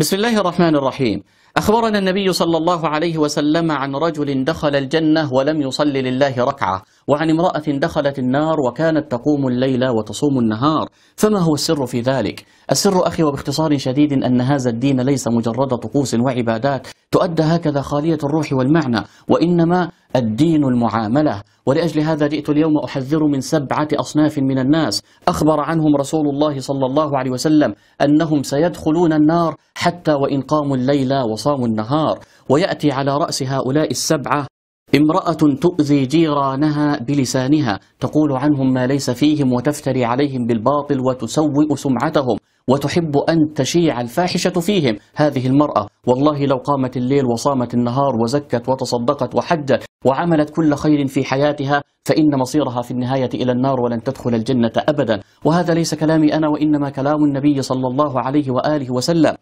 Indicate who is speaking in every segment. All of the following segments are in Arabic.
Speaker 1: بسم الله الرحمن الرحيم أخبرنا النبي صلى الله عليه وسلم عن رجل دخل الجنة ولم يصل لله ركعة وعن امرأة دخلت النار وكانت تقوم الليل وتصوم النهار فما هو السر في ذلك؟ السر أخي وباختصار شديد أن هذا الدين ليس مجرد طقوس وعبادات تؤدى هكذا خالية الروح والمعنى وإنما الدين المعاملة ولأجل هذا جئت اليوم أحذر من سبعة أصناف من الناس أخبر عنهم رسول الله صلى الله عليه وسلم أنهم سيدخلون النار حتى وإن قاموا الليل وصاموا النهار ويأتي على رأس هؤلاء السبعة امرأة تؤذي جيرانها بلسانها تقول عنهم ما ليس فيهم وتفتري عليهم بالباطل وتسوئ سمعتهم وتحب أن تشيع الفاحشة فيهم هذه المرأة والله لو قامت الليل وصامت النهار وزكت وتصدقت وحجت وعملت كل خير في حياتها فإن مصيرها في النهاية إلى النار ولن تدخل الجنة أبدا وهذا ليس كلامي أنا وإنما كلام النبي صلى الله عليه وآله وسلم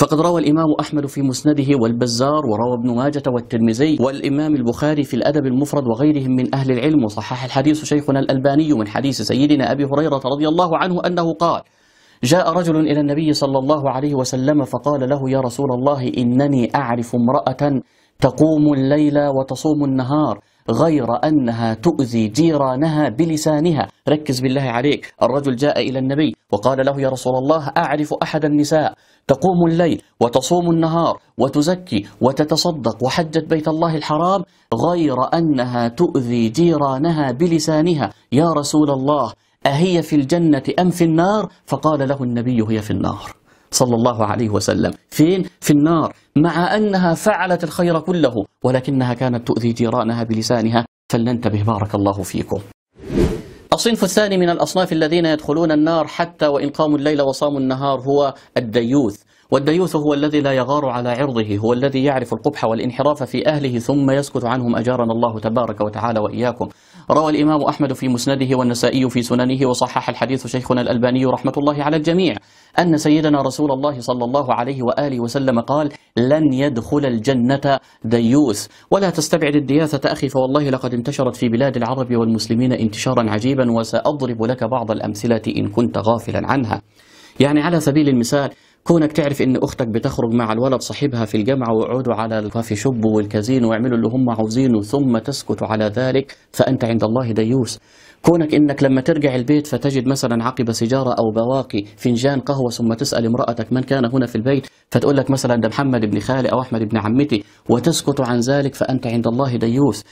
Speaker 1: فقد روى الإمام أحمد في مسنده والبزار وروى ابن ماجة والترمذي والإمام البخاري في الأدب المفرد وغيرهم من أهل العلم وصحح الحديث شيخنا الألباني من حديث سيدنا أبي هريرة رضي الله عنه أنه قال جاء رجل إلى النبي صلى الله عليه وسلم فقال له يا رسول الله إنني أعرف امرأة تقوم الليل وتصوم النهار غير أنها تؤذي جيرانها بلسانها ركز بالله عليك الرجل جاء إلى النبي وقال له يا رسول الله أعرف أحد النساء تقوم الليل وتصوم النهار وتزكي وتتصدق وحجت بيت الله الحرام غير أنها تؤذي جيرانها بلسانها يا رسول الله أهي في الجنة أم في النار فقال له النبي هي في النار صلى الله عليه وسلم فين؟ في النار مع أنها فعلت الخير كله ولكنها كانت تؤذي جيرانها بلسانها فلننتبه بارك الله فيكم الصنف الثاني من الأصناف الذين يدخلون النار حتى وإن قاموا الليل وصاموا النهار هو الديوث والديوث هو الذي لا يغار على عرضه هو الذي يعرف القبح والانحراف في أهله ثم يسكت عنهم أجارنا الله تبارك وتعالى وإياكم روى الإمام أحمد في مسنده والنسائي في سننه وصحح الحديث شيخنا الألباني رحمة الله على الجميع أن سيدنا رسول الله صلى الله عليه وآله وسلم قال لن يدخل الجنة ديوس ولا تستبعد الدياثة أخي فوالله لقد انتشرت في بلاد العرب والمسلمين انتشارا عجيبا وسأضرب لك بعض الأمثلة إن كنت غافلا عنها يعني على سبيل المثال كونك تعرف ان اختك بتخرج مع الولد صاحبها في الجامعه ويقعدوا على الكافي شوب والكازينو ويعملوا اللي هم عاوزينه ثم تسكت على ذلك فانت عند الله ديوس كونك انك لما ترجع البيت فتجد مثلا عقب سيجاره او بواقي فنجان قهوه ثم تسال امراتك من كان هنا في البيت فتقول لك مثلا ده محمد بن خالي او احمد بن عمتي وتسكت عن ذلك فانت عند الله ديوث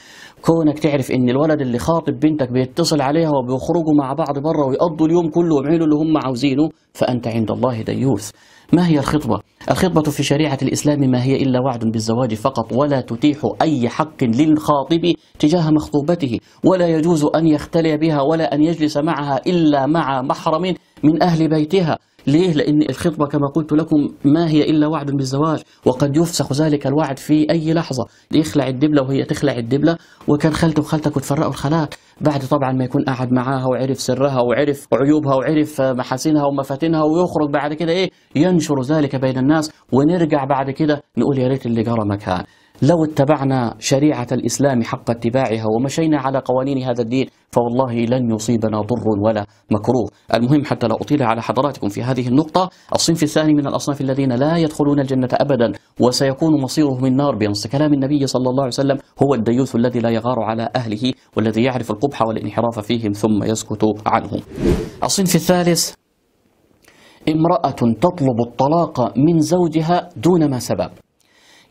Speaker 1: كونك تعرف ان الولد اللي خاطب بنتك بيتصل عليها وبيخرجوا مع بعض بره ويقضوا اليوم كله ويعملوا اللي هم عاوزينه فانت عند الله ديوث ما هي الخطبة؟ الخطبة في شريعة الإسلام ما هي إلا وعد بالزواج فقط ولا تتيح أي حق للخاطب تجاه مخطوبته ولا يجوز أن يختلي بها ولا أن يجلس معها إلا مع محرم من أهل بيتها ليه؟ لأن الخطبة كما قلت لكم ما هي إلا وعد بالزواج وقد يفسخ ذلك الوعد في أي لحظة يخلع الدبلة وهي تخلع الدبلة وكان خالته وخالتك وتفرقوا الخلاك بعد طبعا ما يكون قاعد معاها وعرف سرها وعرف عيوبها وعرف محاسنها ومفاتنها ويخرج بعد كده إيه ينشر ذلك بين الناس ونرجع بعد كده نقول يا ريت اللي جرى مكان لو اتبعنا شريعة الإسلام حق اتباعها ومشينا على قوانين هذا الدين فوالله لن يصيبنا ضر ولا مكروه المهم حتى لا أطيل على حضراتكم في هذه النقطة الصنف الثاني من الأصناف الذين لا يدخلون الجنة أبدا وسيكون مصيرهم النار بنص كلام النبي صلى الله عليه وسلم هو الديوث الذي لا يغار على أهله والذي يعرف القبح والانحراف فيهم ثم يسكت عنهم الصنف الثالث امرأة تطلب الطلاق من زوجها دون ما سبب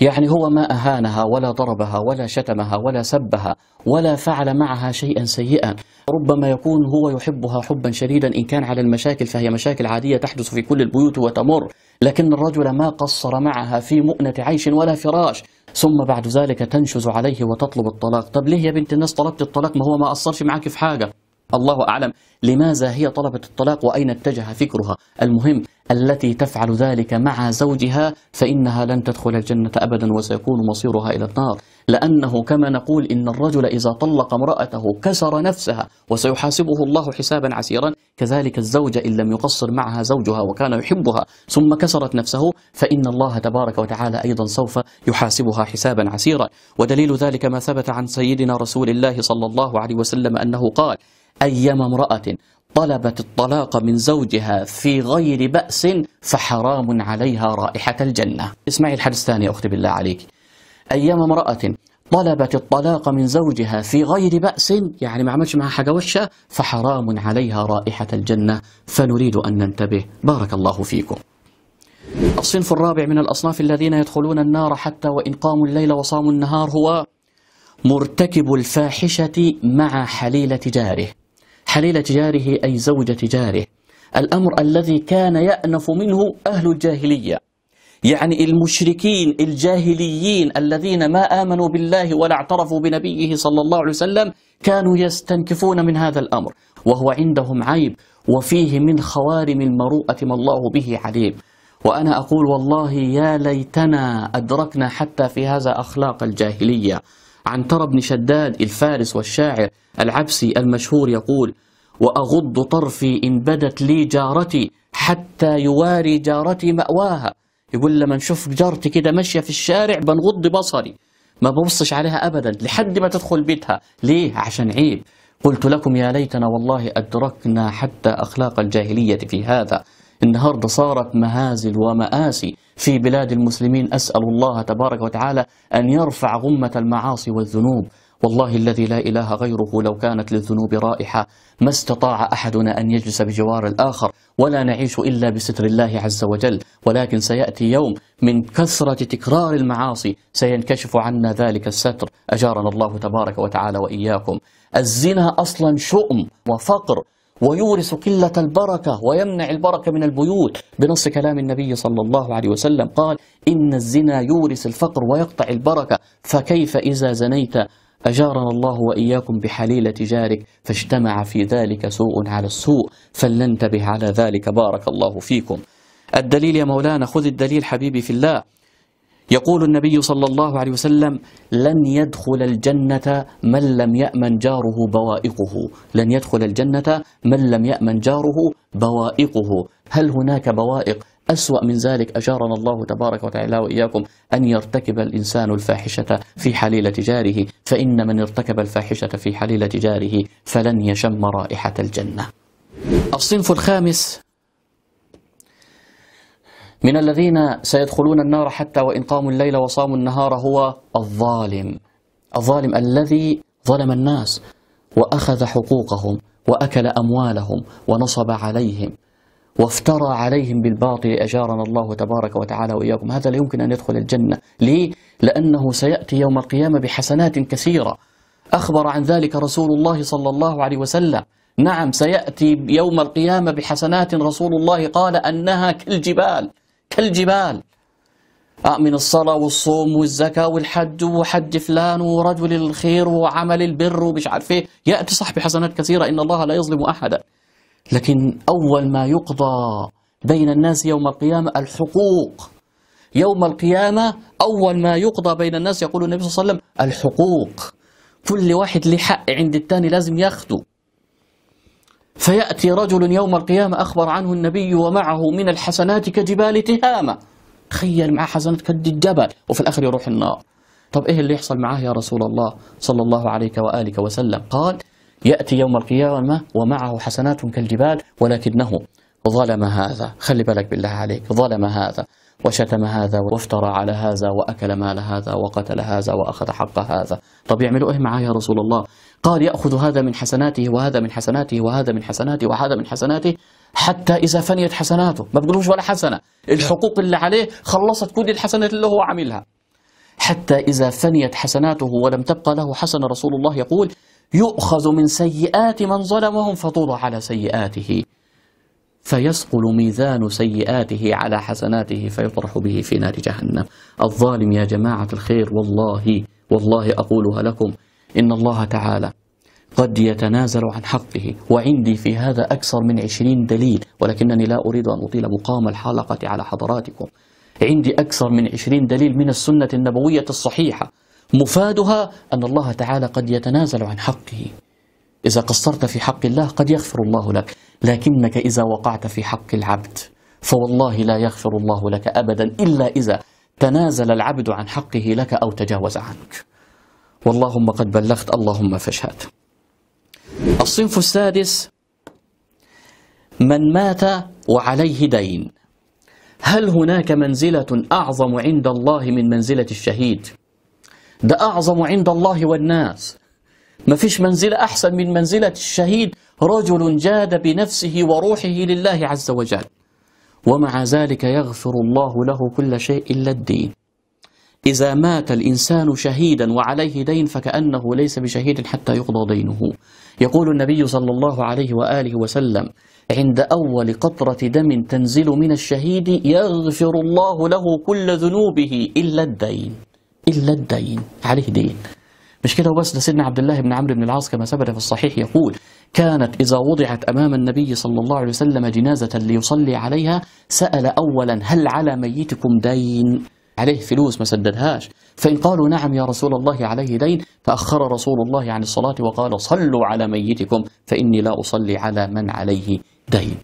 Speaker 1: يعني هو ما أهانها ولا ضربها ولا شتمها ولا سبها ولا فعل معها شيئا سيئا ربما يكون هو يحبها حبا شديدا إن كان على المشاكل فهي مشاكل عادية تحدث في كل البيوت وتمر لكن الرجل ما قصر معها في مؤنة عيش ولا فراش ثم بعد ذلك تنشز عليه وتطلب الطلاق طب ليه يا بنت الناس طلبت الطلاق ما هو ما قصرش معاك في حاجة الله أعلم لماذا هي طلبت الطلاق وأين اتجه فكرها المهم التي تفعل ذلك مع زوجها فإنها لن تدخل الجنة أبدا وسيكون مصيرها إلى النار لأنه كما نقول إن الرجل إذا طلق امرأته كسر نفسها وسيحاسبه الله حسابا عسيرا كذلك الزوجة إن لم يقصر معها زوجها وكان يحبها ثم كسرت نفسه فإن الله تبارك وتعالى أيضا سوف يحاسبها حسابا عسيرا ودليل ذلك ما ثبت عن سيدنا رسول الله صلى الله عليه وسلم أنه قال أيما امرأة طلبت الطلاق من زوجها في غير بأس فحرام عليها رائحة الجنة اسمعي الحدث الثاني أختي بالله عليك أيما امرأة طلبت الطلاق من زوجها في غير بأس يعني ما عملش معها حاجة وشة فحرام عليها رائحة الجنة فنريد أن ننتبه بارك الله فيكم الصنف الرابع من الأصناف الذين يدخلون النار حتى وإن قاموا الليل وصاموا النهار هو مرتكب الفاحشة مع حليلة جاره حليلة جاره أي زوجة جاره الأمر الذي كان يأنف منه أهل الجاهلية يعني المشركين الجاهليين الذين ما آمنوا بالله ولا اعترفوا بنبيه صلى الله عليه وسلم كانوا يستنكفون من هذا الأمر وهو عندهم عيب وفيه من خوارم المروءة ما الله به عليم وأنا أقول والله يا ليتنا أدركنا حتى في هذا أخلاق الجاهلية ترى بن شداد الفارس والشاعر العبسي المشهور يقول وأغض طرفي إن بدت لي جارتي حتى يواري جارتي مأواها يقول لما نشوف جارتي كده ماشية في الشارع بنغض بصري ما ببصش عليها أبدا لحد ما تدخل بيتها ليه؟ عشان عيب قلت لكم يا ليتنا والله أدركنا حتى أخلاق الجاهلية في هذا النهاردة صارت مهازل ومآسي في بلاد المسلمين أسأل الله تبارك وتعالى أن يرفع غمة المعاصي والذنوب والله الذي لا إله غيره لو كانت للذنوب رائحة ما استطاع أحدنا أن يجلس بجوار الآخر ولا نعيش إلا بستر الله عز وجل ولكن سيأتي يوم من كثرة تكرار المعاصي سينكشف عنا ذلك الستر أجارنا الله تبارك وتعالى وإياكم الزنا أصلا شؤم وفقر ويورث قلة البركة ويمنع البركة من البيوت بنص كلام النبي صلى الله عليه وسلم قال إن الزنا يورث الفقر ويقطع البركة فكيف إذا زنيت أجارنا الله وإياكم بحليلة جارك فاجتمع في ذلك سوء على السوء فلننتبه على ذلك بارك الله فيكم الدليل يا مولانا خذ الدليل حبيبي في الله يقول النبي صلى الله عليه وسلم لن يدخل الجنة من لم يأمن جاره بوائقه لن يدخل الجنة من لم يأمن جاره بوائقه هل هناك بوائق أسوأ من ذلك أجارنا الله تبارك وتعالى وإياكم أن يرتكب الإنسان الفاحشة في حليلة جاره فإن من ارتكب الفاحشة في حليلة جاره فلن يشم رائحة الجنة الصنف الخامس من الذين سيدخلون النار حتى وإن قاموا الليل وصاموا النهار هو الظالم الظالم الذي ظلم الناس وأخذ حقوقهم وأكل أموالهم ونصب عليهم وافترى عليهم بالباطل أجارنا الله تبارك وتعالى وإياكم هذا لا يمكن أن يدخل الجنة ليه؟ لأنه سيأتي يوم القيامة بحسنات كثيرة أخبر عن ذلك رسول الله صلى الله عليه وسلم نعم سيأتي يوم القيامة بحسنات رسول الله قال أنها كالجبال كالجبال من الصلاة والصوم والزكاة والحج وحج فلان ورجل الخير وعمل البر ومش عارف ايه يأتي صح بحسنات كثيرة إن الله لا يظلم أحدا لكن أول ما يقضى بين الناس يوم القيامة الحقوق يوم القيامة أول ما يقضى بين الناس يقول النبي صلى الله عليه وسلم الحقوق كل واحد له حق عند الثاني لازم ياخده فيأتي رجل يوم القيامة أخبر عنه النبي ومعه من الحسنات كجبال تهامة تخيل مع حسنات كد الجبل وفي الآخر يروح النار طب إيه اللي يحصل معاه يا رسول الله صلى الله عليه وآله وسلم قال يأتي يوم القيامة ومعه حسنات كالجبال ولكنه ظلم هذا خلي بالك بالله عليك ظلم هذا وشتم هذا وافترى على هذا وأكل مال هذا وقتل هذا وأخذ حق هذا طب يعملوا إيه معايا يا رسول الله قال يأخذ هذا من حسناته وهذا من حسناته وهذا من حسناته وهذا من حسناته حتى إذا فنيت حسناته ما بقولوش ولا حسنة الحقوق اللي عليه خلصت كل الحسنات اللي هو عملها حتى إذا فنيت حسناته ولم تبقى له حسنة رسول الله يقول يؤخذ من سيئات من ظلمهم فتوضع على سيئاته فيسقل ميزان سيئاته على حسناته فيطرح به في نار جهنم الظالم يا جماعة الخير والله والله أقولها لكم إن الله تعالى قد يتنازل عن حقه وعندي في هذا أكثر من عشرين دليل ولكنني لا أريد أن أطيل مقام الحلقة على حضراتكم عندي أكثر من عشرين دليل من السنة النبوية الصحيحة مفادها أن الله تعالى قد يتنازل عن حقه إذا قصرت في حق الله قد يغفر الله لك لكنك إذا وقعت في حق العبد فوالله لا يغفر الله لك أبدا إلا إذا تنازل العبد عن حقه لك أو تجاوز عنك واللهم قد بلغت اللهم فاشهد الصنف السادس من مات وعليه دين هل هناك منزلة أعظم عند الله من منزلة الشهيد؟ ده أعظم عند الله والناس ما فيش منزلة أحسن من منزلة الشهيد رجل جاد بنفسه وروحه لله عز وجل ومع ذلك يغفر الله له كل شيء إلا الدين إذا مات الإنسان شهيدا وعليه دين فكأنه ليس بشهيد حتى يقضى دينه يقول النبي صلى الله عليه وآله وسلم عند أول قطرة دم تنزل من الشهيد يغفر الله له كل ذنوبه إلا الدين إلا الدين عليه دين مش كده وبس ده سيدنا عبد الله بن عمرو بن العاص كما ثبت في الصحيح يقول كانت إذا وضعت أمام النبي صلى الله عليه وسلم جنازة ليصلي عليها سأل أولا هل على ميتكم دين عليه فلوس ما سددهاش فإن قالوا نعم يا رسول الله عليه دين فأخر رسول الله عن الصلاة وقال صلوا على ميتكم فإني لا أصلي على من عليه دين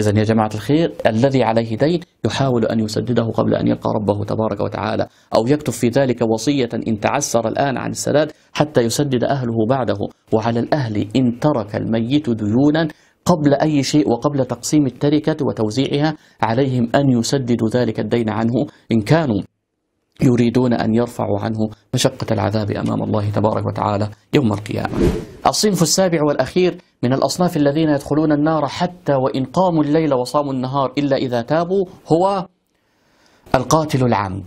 Speaker 1: إذا يا جماعة الخير الذي عليه دين يحاول أن يسدده قبل أن يلقى ربه تبارك وتعالى أو يكتب في ذلك وصية إن تعسر الآن عن السداد حتى يسدد أهله بعده وعلى الأهل إن ترك الميت ديونا قبل أي شيء وقبل تقسيم التركة وتوزيعها عليهم أن يسددوا ذلك الدين عنه إن كانوا يريدون أن يرفعوا عنه مشقة العذاب أمام الله تبارك وتعالى يوم القيامة الصنف السابع والأخير من الأصناف الذين يدخلون النار حتى وإن قاموا الليل وصاموا النهار إلا إذا تابوا هو القاتل العمد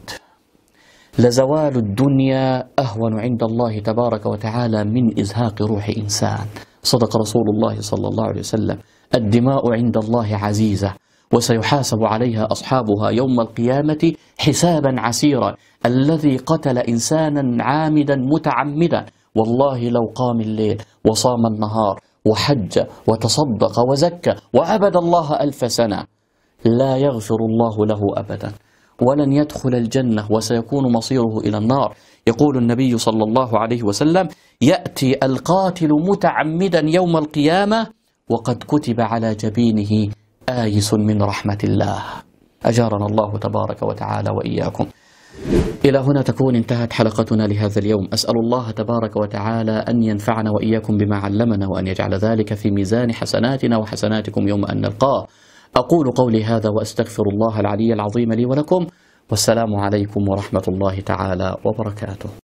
Speaker 1: لزوال الدنيا أهون عند الله تبارك وتعالى من إزهاق روح إنسان صدق رسول الله صلى الله عليه وسلم الدماء عند الله عزيزة وسيحاسب عليها أصحابها يوم القيامة حسابا عسيرا الذي قتل إنسانا عامدا متعمدا والله لو قام الليل وصام النهار وحج وتصدق وزكى وعبد الله ألف سنة لا يغفر الله له أبدا ولن يدخل الجنة وسيكون مصيره إلى النار يقول النبي صلى الله عليه وسلم يأتي القاتل متعمدا يوم القيامة وقد كتب على جبينه آيس من رحمة الله أجارنا الله تبارك وتعالى وإياكم إلى هنا تكون انتهت حلقتنا لهذا اليوم أسأل الله تبارك وتعالى أن ينفعنا وإياكم بما علمنا وأن يجعل ذلك في ميزان حسناتنا وحسناتكم يوم أن نلقاه أقول قولي هذا وأستغفر الله العلي العظيم لي ولكم والسلام عليكم ورحمة الله تعالى وبركاته